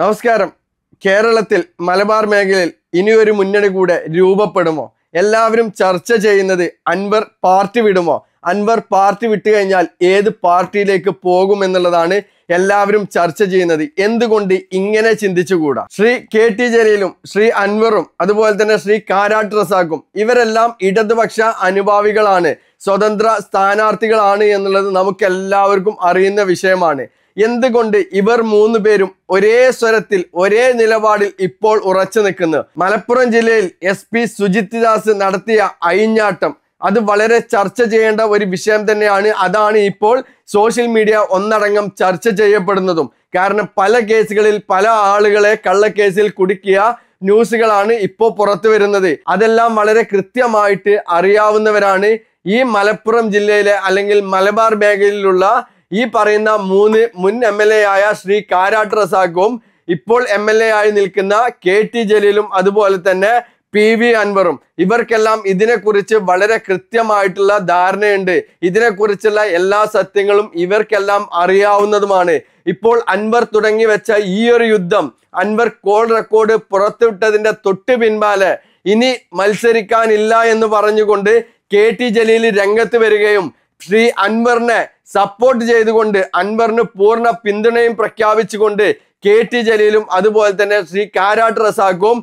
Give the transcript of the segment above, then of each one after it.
നമസ്കാരം കേരളത്തിൽ മലബാർ മേഖലയിൽ ഇനിയൊരു മുന്നണി കൂടെ രൂപപ്പെടുമോ എല്ലാവരും ചർച്ച ചെയ്യുന്നത് അൻവർ പാർട്ടി വിടുമോ അൻവർ പാർട്ടി വിട്ടു കഴിഞ്ഞാൽ ഏത് പാർട്ടിയിലേക്ക് പോകുമെന്നുള്ളതാണ് എല്ലാവരും ചർച്ച ചെയ്യുന്നത് എന്തുകൊണ്ട് ഇങ്ങനെ ചിന്തിച്ചുകൂടാ ശ്രീ കെ ടി ജലീലും ശ്രീ അൻവറും അതുപോലെ തന്നെ ശ്രീ കാരാട്ട് റസാക്കും ഇവരെല്ലാം ഇടതുപക്ഷ അനുഭാവികളാണ് സ്വതന്ത്ര സ്ഥാനാർത്ഥികളാണ് എന്നുള്ളത് എല്ലാവർക്കും അറിയുന്ന വിഷയമാണ് എന്തുകൊണ്ട് ഇവർ മൂന്ന് പേരും ഒരേ സ്വരത്തിൽ ഒരേ നിലപാടിൽ ഇപ്പോൾ ഉറച്ചു നിൽക്കുന്നു മലപ്പുറം ജില്ലയിൽ എസ് പി സുജിത് ദാസ് നടത്തിയ അയിഞ്ഞാട്ടം അത് വളരെ ചർച്ച ചെയ്യേണ്ട ഒരു വിഷയം തന്നെയാണ് അതാണ് ഇപ്പോൾ സോഷ്യൽ മീഡിയ ഒന്നടങ്കം ചർച്ച ചെയ്യപ്പെടുന്നതും കാരണം പല കേസുകളിൽ പല ആളുകളെ കള്ളക്കേസിൽ കുടുക്കിയ ന്യൂസുകളാണ് ഇപ്പോൾ പുറത്തു വരുന്നത് അതെല്ലാം വളരെ കൃത്യമായിട്ട് അറിയാവുന്നവരാണ് ഈ മലപ്പുറം ജില്ലയിലെ അല്ലെങ്കിൽ മലബാർ മേഖലയിലുള്ള ഈ പറയുന്ന മൂന്ന് മുൻ എം എൽ എ ആയ ശ്രീ കാരാട്ട് റസാഖും ഇപ്പോൾ എം എൽ എ ആയി നിൽക്കുന്ന കെ ടി ജലീലും അതുപോലെ തന്നെ പി വി അൻവറും ഇവർക്കെല്ലാം ഇതിനെക്കുറിച്ച് വളരെ കൃത്യമായിട്ടുള്ള ധാരണയുണ്ട് ഇതിനെക്കുറിച്ചുള്ള എല്ലാ സത്യങ്ങളും ഇവർക്കെല്ലാം അറിയാവുന്നതുമാണ് ഇപ്പോൾ അൻവർ തുടങ്ങി വെച്ച ഈ ഒരു യുദ്ധം അൻവർ കോൾ റെക്കോർഡ് പുറത്തുവിട്ടതിന്റെ തൊട്ട് പിൻപാലെ ഇനി മത്സരിക്കാനില്ല എന്ന് പറഞ്ഞുകൊണ്ട് കെ ടി ജലീൽ രംഗത്ത് വരികയും ശ്രീ അൻവറിനെ സപ്പോർട്ട് ചെയ്തുകൊണ്ട് അൻവറിന് പൂർണ്ണ പിന്തുണയും പ്രഖ്യാപിച്ചുകൊണ്ട് കെ ടി ജലീലും അതുപോലെ തന്നെ ശ്രീ കാരാട്ട് റസാക്കും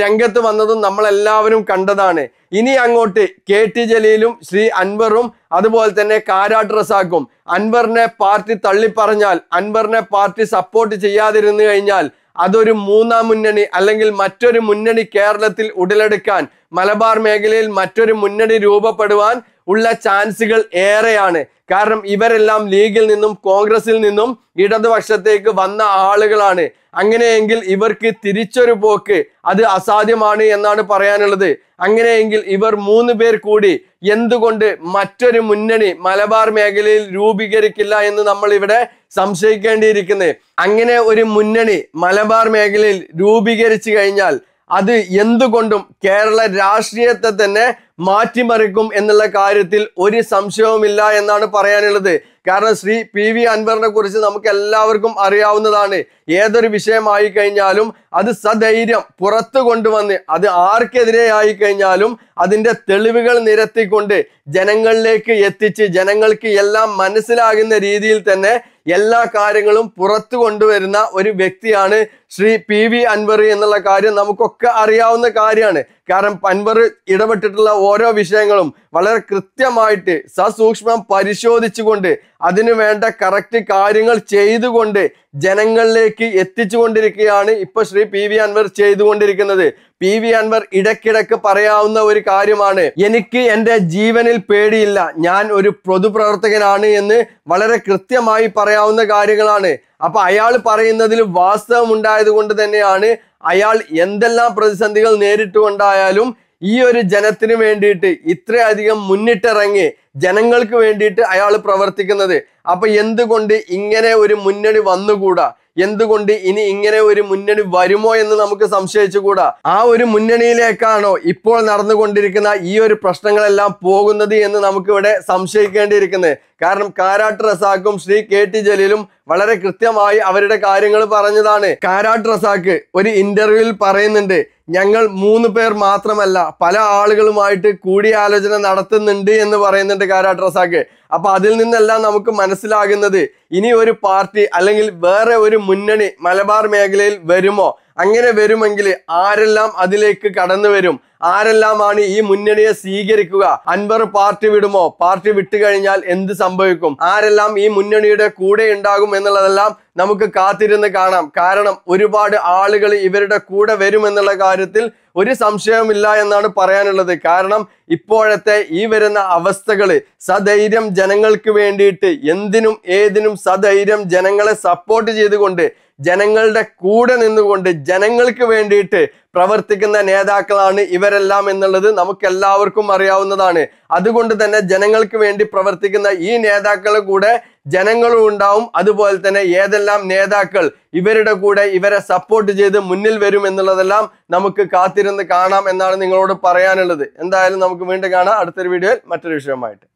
രംഗത്ത് വന്നതും നമ്മളെല്ലാവരും കണ്ടതാണ് ഇനി അങ്ങോട്ട് കെ ടി ജലീലും ശ്രീ അൻവറും അതുപോലെ തന്നെ കാരാട്ട് റസാക്കും അൻവറിനെ പാർട്ടി തള്ളിപ്പറഞ്ഞാൽ അൻവറിനെ പാർട്ടി സപ്പോർട്ട് ചെയ്യാതിരുന്നു കഴിഞ്ഞാൽ അതൊരു മൂന്നാം മുന്നണി അല്ലെങ്കിൽ മറ്റൊരു മുന്നണി കേരളത്തിൽ ഉടലെടുക്കാൻ മലബാർ മേഖലയിൽ മറ്റൊരു മുന്നണി രൂപപ്പെടുവാൻ ഉള്ള ചാൻസുകൾ ഏറെയാണ് കാരണം ഇവരെല്ലാം ലീഗിൽ നിന്നും കോൺഗ്രസിൽ നിന്നും ഇടതുപക്ഷത്തേക്ക് വന്ന ആളുകളാണ് അങ്ങനെയെങ്കിൽ ഇവർക്ക് തിരിച്ചൊരു പോക്ക് അത് അസാധ്യമാണ് എന്നാണ് പറയാനുള്ളത് അങ്ങനെയെങ്കിൽ ഇവർ മൂന്ന് പേർ കൂടി എന്തുകൊണ്ട് മറ്റൊരു മുന്നണി മലബാർ മേഖലയിൽ രൂപീകരിക്കില്ല എന്ന് നമ്മൾ ഇവിടെ സംശയിക്കേണ്ടിയിരിക്കുന്നത് അങ്ങനെ ഒരു മുന്നണി മലബാർ മേഖലയിൽ രൂപീകരിച്ചു കഴിഞ്ഞാൽ അത് എന്തുകൊണ്ടും കേരള രാഷ്ട്രീയത്തെ തന്നെ മാറ്റിമറിക്കും എന്നുള്ള കാര്യത്തിൽ ഒരു സംശയവുമില്ല എന്നാണ് പറയാനുള്ളത് കാരണം ശ്രീ പി വി അൻവറിനെ കുറിച്ച് നമുക്ക് എല്ലാവർക്കും അറിയാവുന്നതാണ് ഏതൊരു വിഷയമായി കഴിഞ്ഞാലും അത് സധൈര്യം പുറത്തു കൊണ്ടുവന്ന് അത് ആർക്കെതിരെ ആയി കഴിഞ്ഞാലും അതിൻ്റെ തെളിവുകൾ നിരത്തിക്കൊണ്ട് ജനങ്ങളിലേക്ക് എത്തിച്ച് ജനങ്ങൾക്ക് എല്ലാം മനസ്സിലാകുന്ന രീതിയിൽ തന്നെ എല്ലാ കാര്യങ്ങളും പുറത്തു കൊണ്ടുവരുന്ന ഒരു വ്യക്തിയാണ് ശ്രീ പി വി അൻവർ എന്നുള്ള കാര്യം നമുക്കൊക്കെ അറിയാവുന്ന കാര്യമാണ് കാരണം അൻവർ ഇടപെട്ടിട്ടുള്ള ഓരോ വിഷയങ്ങളും വളരെ കൃത്യമായിട്ട് സസൂക്ഷ്മം പരിശോധിച്ചുകൊണ്ട് അതിനു വേണ്ട കറക്റ്റ് കാര്യങ്ങൾ ചെയ്തുകൊണ്ട് ജനങ്ങളിലേക്ക് എത്തിച്ചുകൊണ്ടിരിക്കുകയാണ് ഇപ്പൊ ശ്രീ പി വി അൻവർ ചെയ്തുകൊണ്ടിരിക്കുന്നത് പി വി അൻവർ ഇടയ്ക്കിടയ്ക്ക് പറയാവുന്ന ഒരു കാര്യമാണ് എനിക്ക് എൻ്റെ ജീവനിൽ പേടിയില്ല ഞാൻ ഒരു പൊതുപ്രവർത്തകനാണ് എന്ന് വളരെ കൃത്യമായി പറയാവുന്ന കാര്യങ്ങളാണ് അപ്പൊ അയാൾ പറയുന്നതിൽ വാസ്തവം ഉണ്ടായത് കൊണ്ട് തന്നെയാണ് അയാൾ എന്തെല്ലാം പ്രതിസന്ധികൾ നേരിട്ടുകൊണ്ടായാലും ഈ ഒരു ജനത്തിന് വേണ്ടിയിട്ട് ഇത്രയധികം മുന്നിട്ടിറങ്ങി ജനങ്ങൾക്ക് വേണ്ടിയിട്ട് അയാൾ പ്രവർത്തിക്കുന്നത് അപ്പൊ എന്തുകൊണ്ട് ഇങ്ങനെ ഒരു മുന്നണി വന്നുകൂടാ എന്തുകൊണ്ട് ഇനി ഇങ്ങനെ ഒരു മുന്നണി വരുമോ എന്ന് നമുക്ക് സംശയിച്ചുകൂടാ ആ ഒരു മുന്നണിയിലേക്കാണോ ഇപ്പോൾ നടന്നുകൊണ്ടിരിക്കുന്ന ഈ ഒരു പ്രശ്നങ്ങളെല്ലാം പോകുന്നത് എന്ന് നമുക്കിവിടെ സംശയിക്കേണ്ടിയിരിക്കുന്നത് കാരണം കാരാട്ട് റസാക്കും ശ്രീ കെ ടി ജലീലും വളരെ കൃത്യമായി അവരുടെ കാര്യങ്ങൾ പറഞ്ഞതാണ് കാരാട്ട് റസാക്ക് ഒരു ഇന്റർവ്യൂവിൽ പറയുന്നുണ്ട് ഞങ്ങൾ മൂന്ന് പേർ മാത്രമല്ല പല ആളുകളുമായിട്ട് കൂടിയാലോചന നടത്തുന്നുണ്ട് എന്ന് പറയുന്നുണ്ട് കാരാട്ട് റസാക്ക് അപ്പൊ അതിൽ നിന്നെല്ലാം നമുക്ക് മനസ്സിലാകുന്നത് ഇനി ഒരു പാർട്ടി അല്ലെങ്കിൽ വേറെ ഒരു മുന്നണി മലബാർ മേഖലയിൽ വരുമോ അങ്ങനെ വരുമെങ്കിൽ ആരെല്ലാം അതിലേക്ക് കടന്നു വരും ആരെല്ലാമാണ് ഈ മുന്നണിയെ സ്വീകരിക്കുക അൻവർ പാർട്ടി വിടുമോ പാർട്ടി വിട്ടു കഴിഞ്ഞാൽ എന്ത് സംഭവിക്കും ആരെല്ലാം ഈ മുന്നണിയുടെ കൂടെ ഉണ്ടാകും എന്നുള്ളതെല്ലാം നമുക്ക് കാത്തിരുന്ന് കാണാം കാരണം ഒരുപാട് ആളുകൾ ഇവരുടെ കൂടെ വരുമെന്നുള്ള കാര്യത്തിൽ ഒരു സംശയവുമില്ല എന്നാണ് പറയാനുള്ളത് കാരണം ഇപ്പോഴത്തെ ഈ വരുന്ന അവസ്ഥകൾ സധൈര്യം ജനങ്ങൾക്ക് വേണ്ടിയിട്ട് എന്തിനും ഏതിനും സധൈര്യം ജനങ്ങളെ സപ്പോർട്ട് ചെയ്തുകൊണ്ട് ജനങ്ങളുടെ കൂടെ നിന്നുകൊണ്ട് ജനങ്ങൾക്ക് വേണ്ടിയിട്ട് പ്രവർത്തിക്കുന്ന നേതാക്കളാണ് ഇവരെല്ലാം എന്നുള്ളത് എല്ലാവർക്കും അറിയാവുന്നതാണ് അതുകൊണ്ട് തന്നെ ജനങ്ങൾക്ക് വേണ്ടി പ്രവർത്തിക്കുന്ന ഈ നേതാക്കളെ കൂടെ ജനങ്ങളും ഉണ്ടാവും അതുപോലെ തന്നെ ഏതെല്ലാം നേതാക്കൾ ഇവരുടെ കൂടെ ഇവരെ സപ്പോർട്ട് ചെയ്ത് മുന്നിൽ വരും എന്നുള്ളതെല്ലാം നമുക്ക് കാത്തിരുന്ന് കാണാം എന്നാണ് നിങ്ങളോട് പറയാനുള്ളത് എന്തായാലും നമുക്ക് വീണ്ടും കാണാം അടുത്തൊരു വീഡിയോയിൽ മറ്റൊരു വിഷയമായിട്ട്